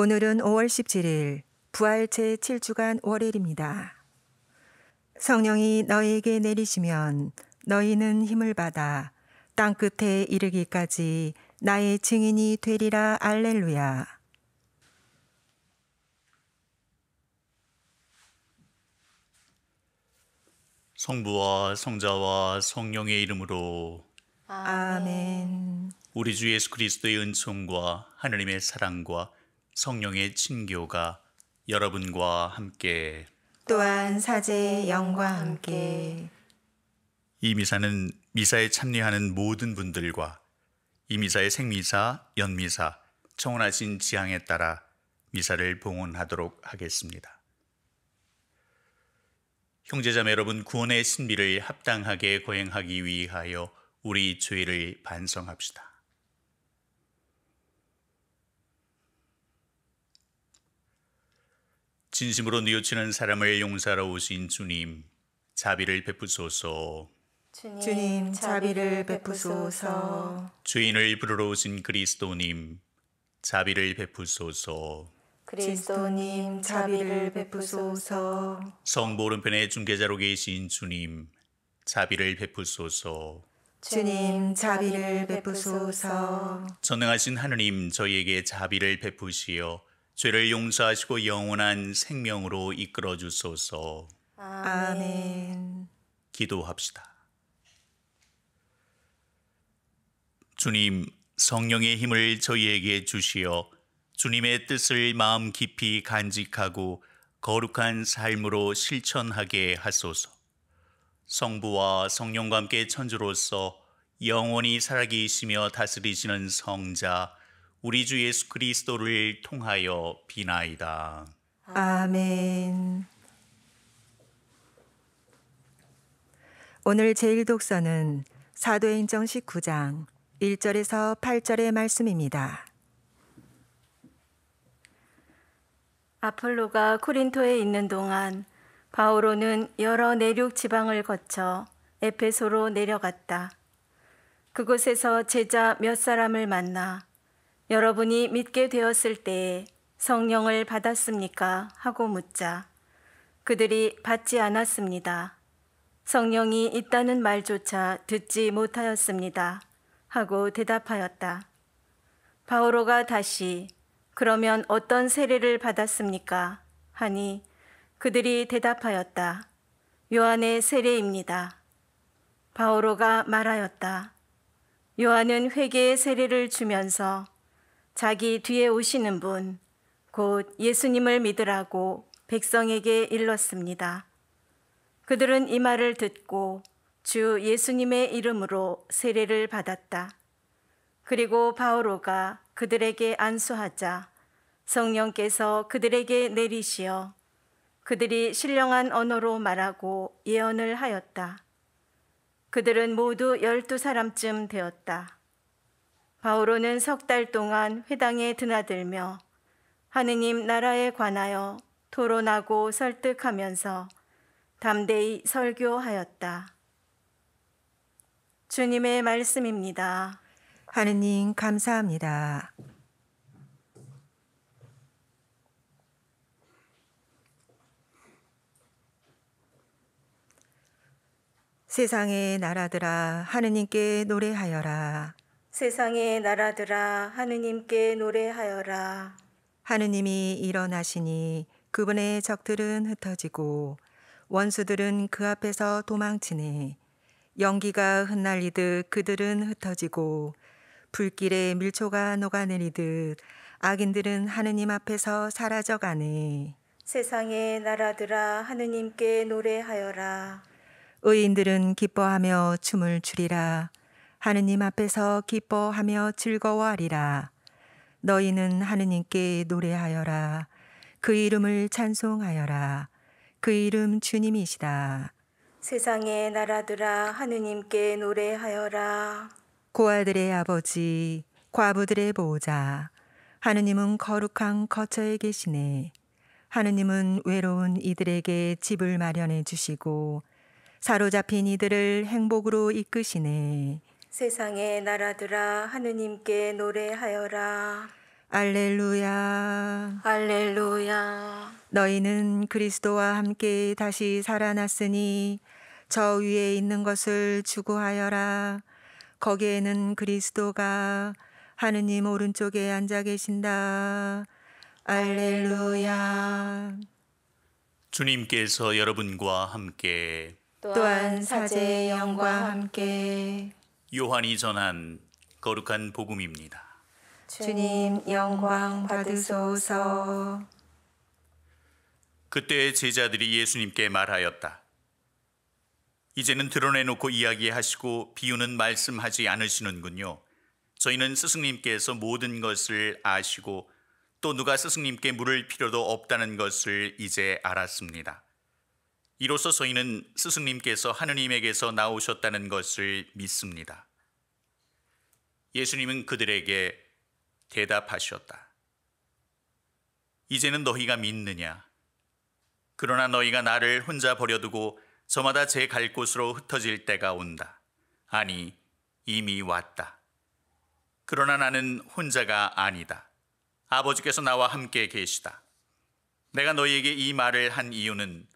오늘은 5월 17일 부활 제7주간 월요일입니다. 성령이 너희에게 내리시면 너희는 힘을 받아 땅 끝에 이르기까지 나의 증인이 되리라 알렐루야. 성부와 성자와 성령의 이름으로 아멘. 우리 주 예수 그리스도의 은총과 하나님의 사랑과 성령의 친교가 여러분과 함께 또한 사제의 영과 함께 이 미사는 미사에 참여하는 모든 분들과 이 미사의 생미사, 연미사, 청원하신 지향에 따라 미사를 봉헌하도록 하겠습니다. 형제자매 여러분 구원의 신비를 합당하게 거행하기 위하여 우리 죄를 반성합시다. 진심으로 뉘우치는 사람을 용서하러 오신 주님, 자비를 베푸소서. 주님, 자비를 베푸소서. 주인을 부르러 오신 그리스도님, 자비를 베푸소서. 그리스도님 자비를 베푸소서. 성부 오른편에 중계자로 계신 주님, 자비를 베푸소서. 주님 자비를 베푸소서. 전능하신 하느님 저희에게 자비를 베푸시어 죄를 용서하시고 영원한 생명으로 이끌어 주소서. 아멘. 기도합시다. 주님, 성령의 힘을 저희에게 주시어 주님의 뜻을 마음 깊이 간직하고 거룩한 삶으로 실천하게 하소서. 성부와 성령과 함께 천주로서 영원히 살아계시며 다스리시는 성자 우리 주 예수 그리스도를 통하여 비나이다. 아멘. 오늘 제일 독서는 사도행전 19장 1절에서 8절의 말씀입니다. 아폴로가 코린토에 있는 동안 바오로는 여러 내륙 지방을 거쳐 에페소로 내려갔다. 그곳에서 제자 몇 사람을 만나 여러분이 믿게 되었을 때에 성령을 받았습니까? 하고 묻자 그들이 받지 않았습니다. 성령이 있다는 말조차 듣지 못하였습니다. 하고 대답하였다. 바오로가 다시 그러면 어떤 세례를 받았습니까? 하니 그들이 대답하였다. 요한의 세례입니다. 바오로가 말하였다. 요한은 회개의 세례를 주면서 자기 뒤에 오시는 분, 곧 예수님을 믿으라고 백성에게 일렀습니다. 그들은 이 말을 듣고 주 예수님의 이름으로 세례를 받았다. 그리고 바오로가 그들에게 안수하자 성령께서 그들에게 내리시어 그들이 신령한 언어로 말하고 예언을 하였다. 그들은 모두 열두 사람쯤 되었다. 바오로는 석 달 동안 회당에 드나들며 하느님 나라에 관하여 토론하고 설득하면서 담대히 설교하였다. 주님의 말씀입니다. 하느님 감사합니다. 세상의 나라들아 하느님께 노래하여라 세상의 나라들아 하느님께 노래하여라. 하느님이 일어나시니 그분의 적들은 흩어지고 원수들은 그 앞에서 도망치네. 연기가 흩날리듯 그들은 흩어지고 불길에 밀초가 녹아내리듯 악인들은 하느님 앞에서 사라져 가네. 세상의 나라들아 하느님께 노래하여라. 의인들은 기뻐하며 춤을 추리라. 하느님 앞에서 기뻐하며 즐거워하리라. 너희는 하느님께 노래하여라. 그 이름을 찬송하여라. 그 이름 주님이시다. 세상의 나라들아 하느님께 노래하여라. 고아들의 아버지, 과부들의 보호자. 하느님은 거룩한 거처에 계시네. 하느님은 외로운 이들에게 집을 마련해 주시고 사로잡힌 이들을 행복으로 이끄시네. 세상의 나라들아 하느님께 노래하여라. 알렐루야. 알렐루야. 너희는 그리스도와 함께 다시 살아났으니 저 위에 있는 것을 추구하여라. 거기에는 그리스도가 하느님 오른쪽에 앉아 계신다. 알렐루야. 주님께서 여러분과 함께 또한 사제의 영과 함께 요한이 전한 거룩한 복음입니다. 주님 영광 받으소서. 그때 제자들이 예수님께 말하였다. 이제는 드러내놓고 이야기하시고 비유는 말씀하지 않으시는군요. 저희는 스승님께서 모든 것을 아시고 또 누가 스승님께 물을 필요도 없다는 것을 이제 알았습니다. 이로써 저희는 스승님께서 하느님에게서 나오셨다는 것을 믿습니다. 예수님은 그들에게 대답하셨다. 이제는 너희가 믿느냐? 그러나 너희가 나를 혼자 버려두고 저마다 제 갈 곳으로 흩어질 때가 온다. 아니, 이미 왔다. 그러나 나는 혼자가 아니다. 아버지께서 나와 함께 계시다. 내가 너희에게 이 말을 한 이유는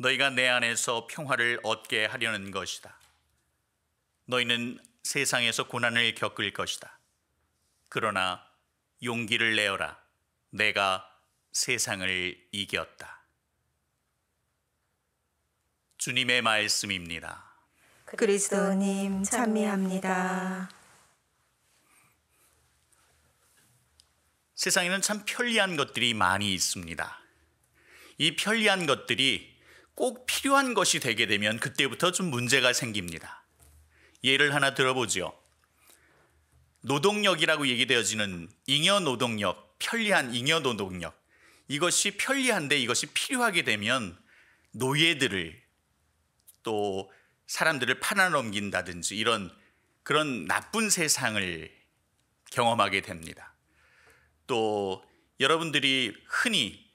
너희가 내 안에서 평화를 얻게 하려는 것이다. 너희는 세상에서 고난을 겪을 것이다. 그러나 용기를 내어라. 내가 세상을 이겼다. 주님의 말씀입니다. 그리스도님 찬미합니다. 세상에는 참 편리한 것들이 많이 있습니다. 이 편리한 것들이 꼭 필요한 것이 되게 되면 그때부터 좀 문제가 생깁니다. 예를 하나 들어보지 노동력이라고 얘기되어지는 잉여 노동력, 편리한 잉여 노동력. 이것이 편리한데 이것이 필요하게 되면 노예들을 또 사람들을 팔아넘긴다든지 이런 그런 나쁜 세상을 경험하게 됩니다. 또 여러분들이 흔히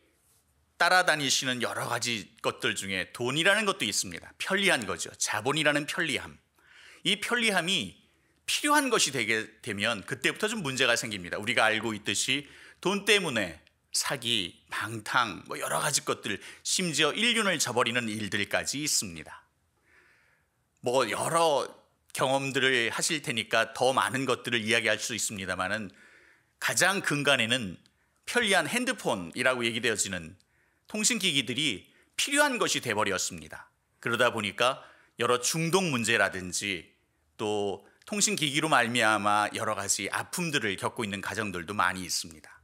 따라다니시는 여러 가지 것들 중에 돈이라는 것도 있습니다. 편리한 거죠. 자본이라는 편리함. 이 편리함이 필요한 것이 되게 되면 그때부터 좀 문제가 생깁니다. 우리가 알고 있듯이 돈 때문에 사기, 방탕, 뭐 여러 가지 것들, 심지어 인륜을 저버리는 일들까지 있습니다. 뭐 여러 경험들을 하실 테니까 더 많은 것들을 이야기할 수 있습니다만은 가장 근간에는 편리한 핸드폰이라고 얘기되어지는 통신기기들이 필요한 것이 돼버렸습니다. 그러다 보니까 여러 중독 문제라든지 또 통신기기로 말미암아 여러 가지 아픔들을 겪고 있는 가정들도 많이 있습니다.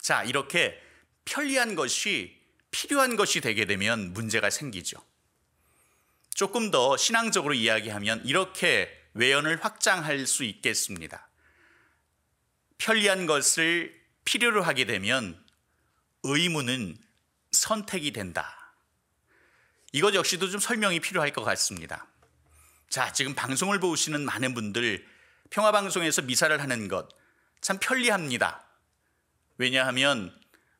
자, 이렇게 편리한 것이 필요한 것이 되게 되면 문제가 생기죠. 조금 더 신앙적으로 이야기하면 이렇게 외연을 확장할 수 있겠습니다. 편리한 것을 필요로 하게 되면 의무는 선택이 된다. 이것 역시도 좀 설명이 필요할 것 같습니다. 자, 지금 방송을 보시는 많은 분들 평화방송에서 미사를 하는 것 참 편리합니다. 왜냐하면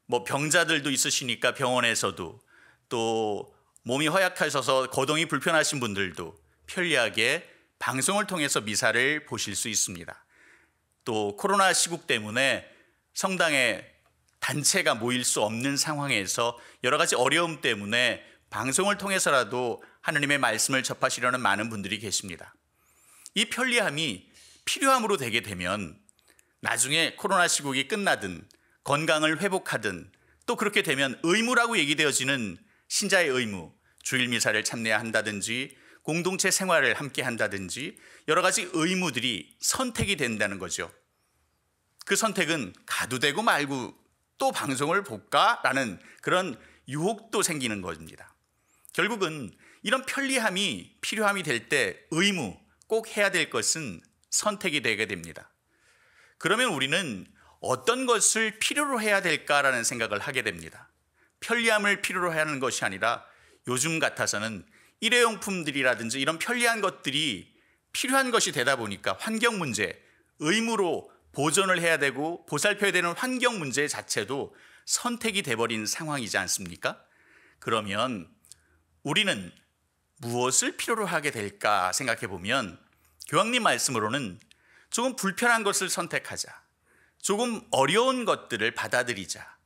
뭐 병자들도 있으시니까 병원에서도 또 몸이 허약하셔서 거동이 불편하신 분들도 편리하게 방송을 통해서 미사를 보실 수 있습니다. 또 코로나 시국 때문에 성당에 단체가 모일 수 없는 상황에서 여러 가지 어려움 때문에 방송을 통해서라도 하느님의 말씀을 접하시려는 많은 분들이 계십니다. 이 편리함이 필요함으로 되게 되면 나중에 코로나 시국이 끝나든 건강을 회복하든 또 그렇게 되면 의무라고 얘기되어지는 신자의 의무, 주일 미사를 참내야 한다든지 공동체 생활을 함께 한다든지 여러 가지 의무들이 선택이 된다는 거죠. 그 선택은 가도 되고 말고 또 방송을 볼까라는 그런 유혹도 생기는 겁니다. 결국은 이런 편리함이 필요함이 될 때 의무, 꼭 해야 될 것은 선택이 되게 됩니다. 그러면 우리는 어떤 것을 필요로 해야 될까라는 생각을 하게 됩니다. 편리함을 필요로 해야 하는 것이 아니라 요즘 같아서는 일회용품들이라든지 이런 편리한 것들이 필요한 것이 되다 보니까 환경 문제, 의무로 보존을 해야 되고 보살펴야 되는 환경 문제 자체도 선택이 돼버린 상황이지 않습니까? 그러면 우리는 무엇을 필요로 하게 될까 생각해 보면 교황님 말씀으로는 조금 불편한 것을 선택하자. 조금 어려운 것들을 받아들이자.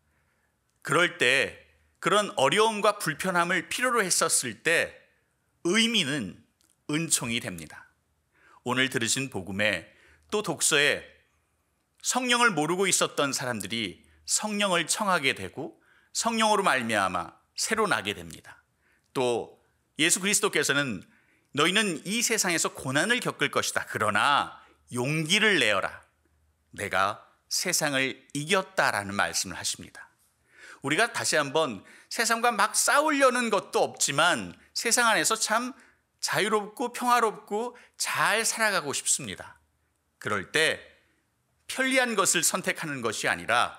그럴 때 그런 어려움과 불편함을 필요로 했었을 때 의미는 은총이 됩니다. 오늘 들으신 복음에 또 독서에 성령을 모르고 있었던 사람들이 성령을 청하게 되고 성령으로 말미암아 새로 나게 됩니다. 또 예수 그리스도께서는 너희는 이 세상에서 고난을 겪을 것이다. 그러나 용기를 내어라. 내가 세상을 이겼다라는 말씀을 하십니다. 우리가 다시 한번 세상과 막 싸우려는 것도 없지만 세상 안에서 참 자유롭고 평화롭고 잘 살아가고 싶습니다. 그럴 때 편리한 것을 선택하는 것이 아니라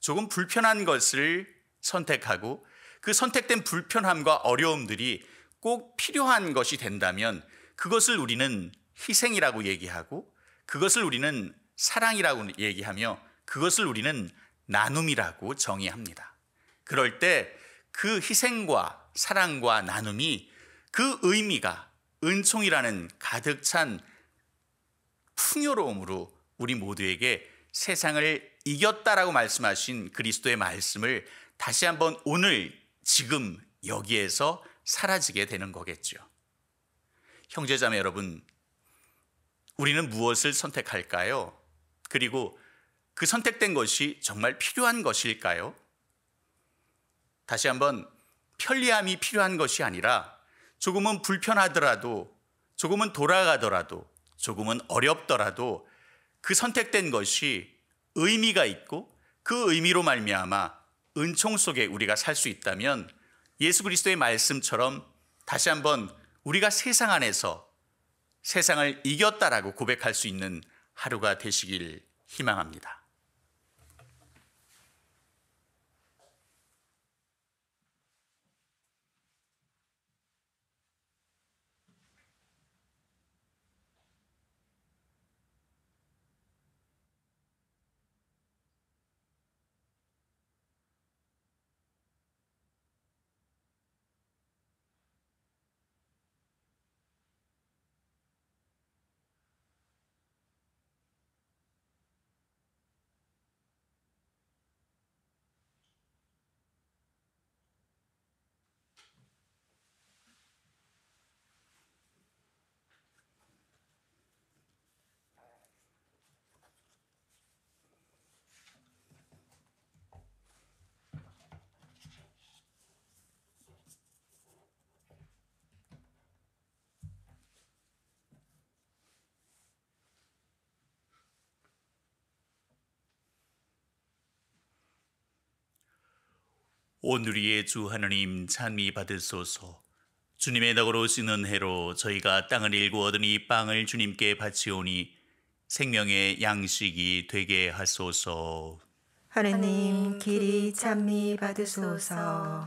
조금 불편한 것을 선택하고 그 선택된 불편함과 어려움들이 꼭 필요한 것이 된다면 그것을 우리는 희생이라고 얘기하고 그것을 우리는 사랑이라고 얘기하며 그것을 우리는 나눔이라고 정의합니다. 그럴 때 그 희생과 사랑과 나눔이 그 의미가 은총이라는 가득 찬 풍요로움으로 우리 모두에게 세상을 이겼다라고 말씀하신 그리스도의 말씀을 다시 한번 오늘 지금 여기에서 사라지게 되는 거겠죠. 형제자매 여러분, 우리는 무엇을 선택할까요? 그리고 그 선택된 것이 정말 필요한 것일까요? 다시 한번 편리함이 필요한 것이 아니라 조금은 불편하더라도 조금은 돌아가더라도 조금은 어렵더라도 그 선택된 것이 의미가 있고 그 의미로 말미암아 은총 속에 우리가 살 수 있다면 예수 그리스도의 말씀처럼 다시 한번 우리가 세상 안에서 세상을 이겼다라고 고백할 수 있는 하루가 되시길 희망합니다. 오늘의 주 하느님 찬미 받으소서. 주님의 덕으로 쓰는 해로 저희가 땅을 일구 얻으니 빵을 주님께 바치오니 생명의 양식이 되게 하소서. 하느님 길이 찬미 받으소서.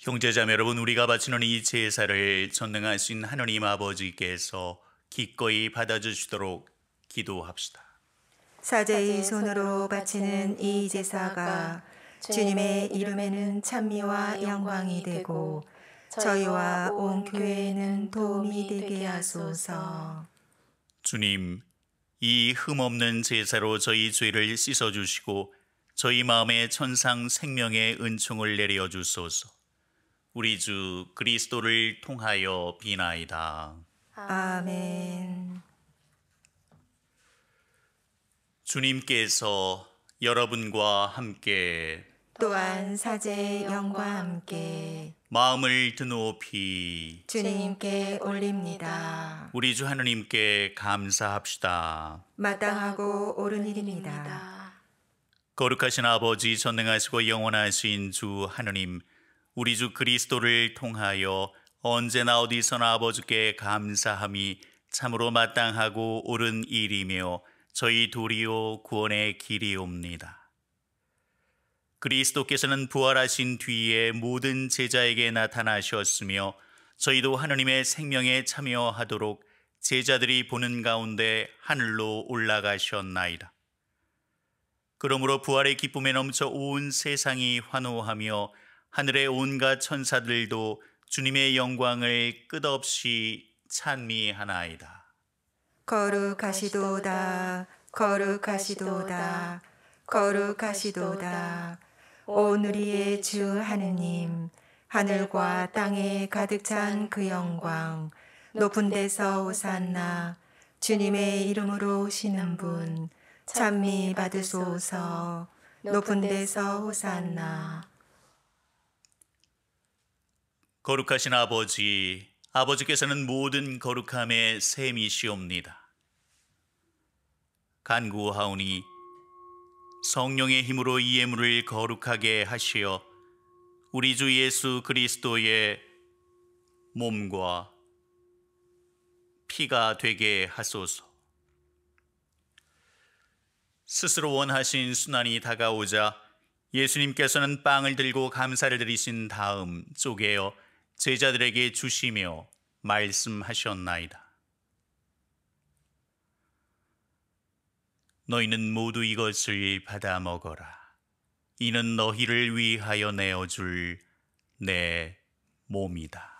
형제자매 여러분, 우리가 바치는 이 제사를 전능하신 하느님 아버지께서 기꺼이 받아주시도록 기도합시다. 사제의 손으로 바치는 이 제사가 주님의 이름에는 찬미와 영광이 되고 저희와 온 교회에는 도움이 되게 하소서. 주님, 이 흠없는 제사로 저희 죄를 씻어주시고 저희 마음에 천상 생명의 은총을 내려 주소서. 우리 주 그리스도를 통하여 비나이다. 아멘. 주님께서 여러분과 함께 또한 사제 영과 함께 마음을 드높이 주님께 올립니다. 우리 주 하느님께 감사합시다. 마땅하고 옳은 일입니다. 거룩하신 아버지 전능하시고 영원하신 주 하느님 우리 주 그리스도를 통하여 언제나 어디서나 아버지께 감사함이 참으로 마땅하고 옳은 일이며 저희 도리요 구원의 길이옵니다. 그리스도께서는 부활하신 뒤에 모든 제자에게 나타나셨으며 저희도 하느님의 생명에 참여하도록 제자들이 보는 가운데 하늘로 올라가셨나이다. 그러므로 부활의 기쁨에 넘쳐 온 세상이 환호하며 하늘의 온갖 천사들도 주님의 영광을 끝없이 찬미하나이다. 거룩하시도다, 거룩하시도다, 거룩하시도다. 오늘의 주 하느님, 하늘과 땅에 가득 찬 그 영광, 높은 데서 오산나, 주님의 이름으로 오시는 분, 찬미 받으소서, 높은 데서 오산나. 거룩하신 아버지, 아버지께서는 모든 거룩함의 셈이시옵니다. 간구하오니 성령의 힘으로 이 예물을 거룩하게 하시어 우리 주 예수 그리스도의 몸과 피가 되게 하소서. 스스로 원하신 순환이 다가오자 예수님께서는 빵을 들고 감사를 드리신 다음 쪼개어 제자들에게 주시며 말씀하셨나이다. 너희는 모두 이것을 받아 먹어라. 이는 너희를 위하여 내어줄 내 몸이다.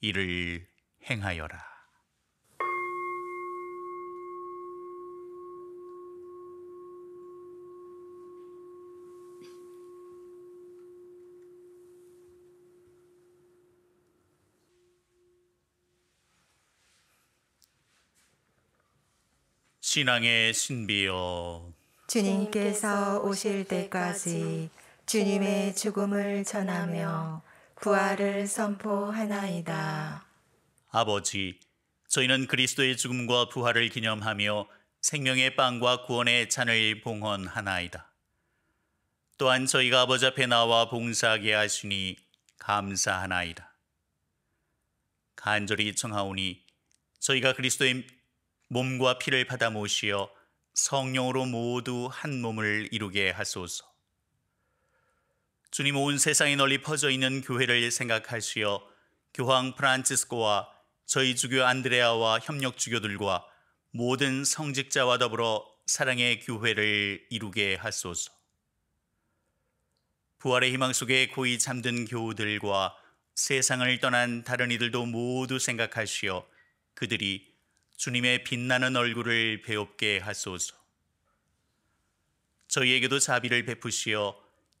이를 행하여라. 신앙의 신비여 주님께서 오실 때까지 주님의 죽음을 전하며 부활을 선포하나이다. 아버지, 저희는 그리스도의 죽음과 부활을 기념하며 생명의 빵과 구원의 잔을 봉헌하나이다. 또한 저희가 아버지 앞에 나와 봉사하게 하시니 감사하나이다. 간절히 청하오니 저희가 그리스도의 몸과 피를 받아 모시어 성령으로 모두 한 몸을 이루게 하소서. 주님 온 세상에 널리 퍼져 있는 교회를 생각하시어 교황 프란치스코와 저희 주교 안드레아와 협력 주교들과 모든 성직자와 더불어 사랑의 교회를 이루게 하소서. 부활의 희망 속에 고이 잠든 교우들과 세상을 떠난 다른 이들도 모두 생각하시어 그들이 주님의 빛나는 얼굴을 배웁게 하소서. 저희에게도 자비를 베푸시어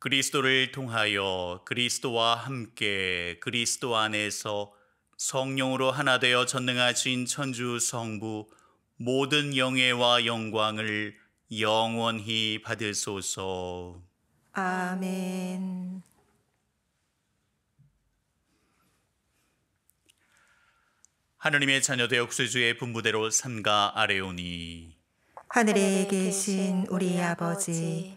그리스도를 통하여 그리스도와 함께 그리스도 안에서 성령으로 하나 되어 전능하신 천주 성부 모든 영예와 영광을 영원히 받으소서. 아멘. 하느님의 자녀되어 구세주의 분부대로 삼가 아래오니 하늘에 계신 우리 아버지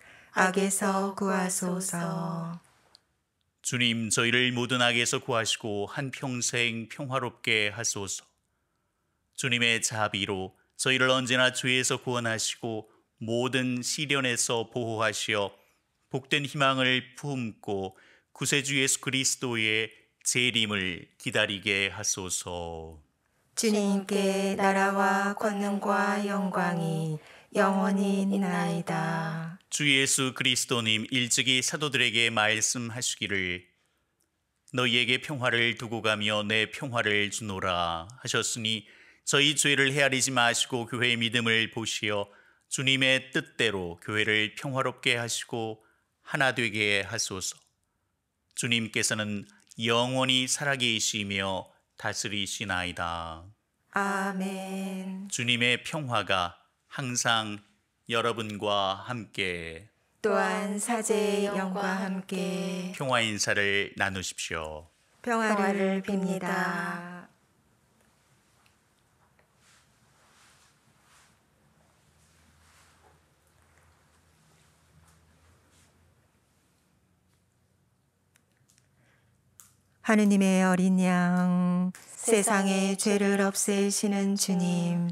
악에서 구하소서. 주님, 저희를 모든 악에서 구하시고 한평생 평화롭게 하소서. 주님의 자비로 저희를 언제나 주에서 구원하시고 모든 시련에서 보호하시어 복된 희망을 품고 구세주 예수 그리스도의 재림을 기다리게 하소서. 주님께 나라와 권능과 영광이 영원히 있나이다. 주 예수 그리스도님 일찍이 사도들에게 말씀하시기를 너희에게 평화를 두고 가며 내 평화를 주노라 하셨으니 저희 죄를 헤아리지 마시고 교회의 믿음을 보시어 주님의 뜻대로 교회를 평화롭게 하시고 하나 되게 하소서. 주님께서는 영원히 살아계시며 다스리시나이다. 아멘. 주님의 평화가 항상 여러분과 함께 또한 사제의 영과 함께 평화 인사를 나누십시오. 평화를 빕니다. 하느님의 어린 양, 세상의 죄를 없애시는 주님,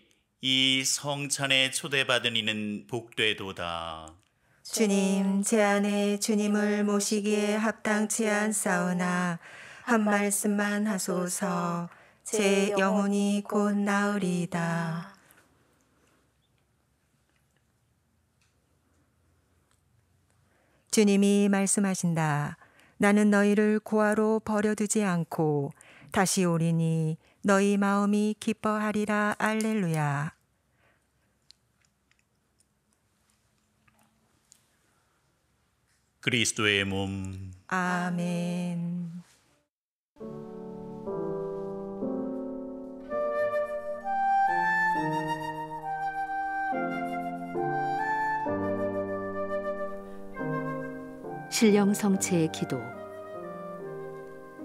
이 성찬에 초대받은 이는 복되도다. 주님, 제 안에 주님을 모시기에 합당치 않사오나 한 말씀만 하소서 제 영혼이 곧 나으리이다. 주님이 말씀하신다. 나는 너희를 고아로 버려두지 않고 다시 오리니 너희 마음이 기뻐하리라 알렐루야. 그리스도의 몸. 아멘. 신령 성체의 기도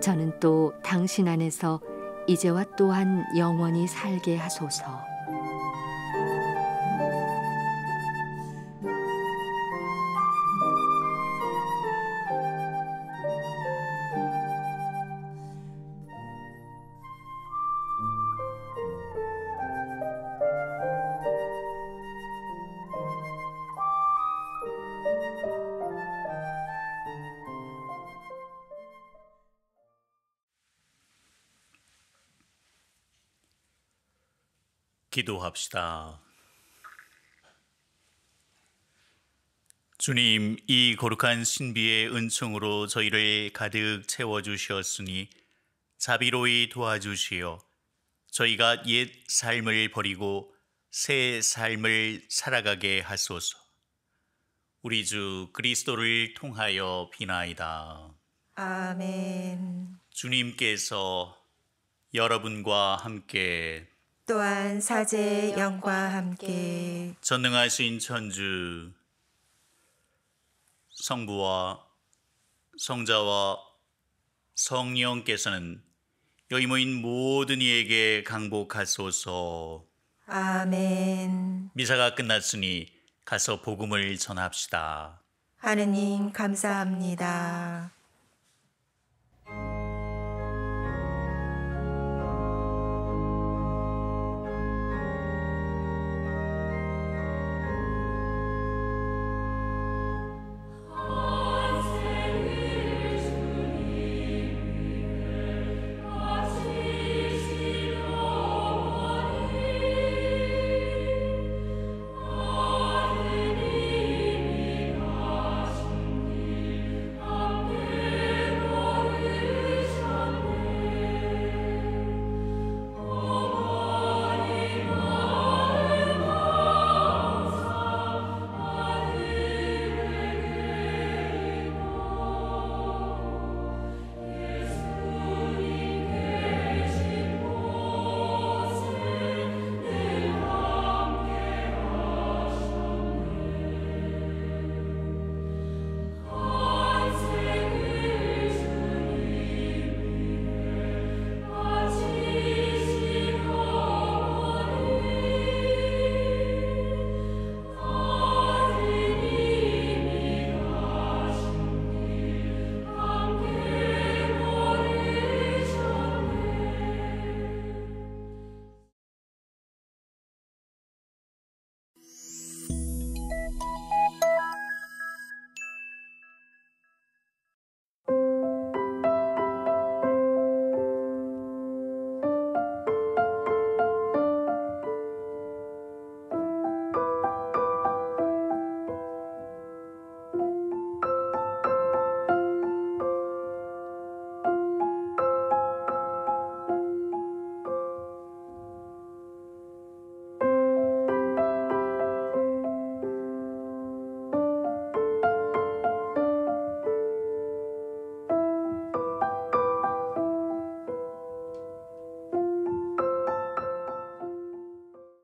저는 또 당신 안에서 이제와 또한 영원히 살게 하소서. 기도합시다. 주님, 이 거룩한 신비의 은총으로 저희를 가득 채워주셨으니 자비로이 도와주시어 저희가 옛 삶을 버리고 새 삶을 살아가게 하소서. 우리 주 그리스도를 통하여 비나이다. 아멘. 주님께서 여러분과 함께 또한 사제의 영과 함께 전능하신 천주 성부와 성자와 성령께서는 여기 모인 모든 이에게 강복하소서. 아멘. 미사가 끝났으니 가서 복음을 전합시다. 하느님 감사합니다.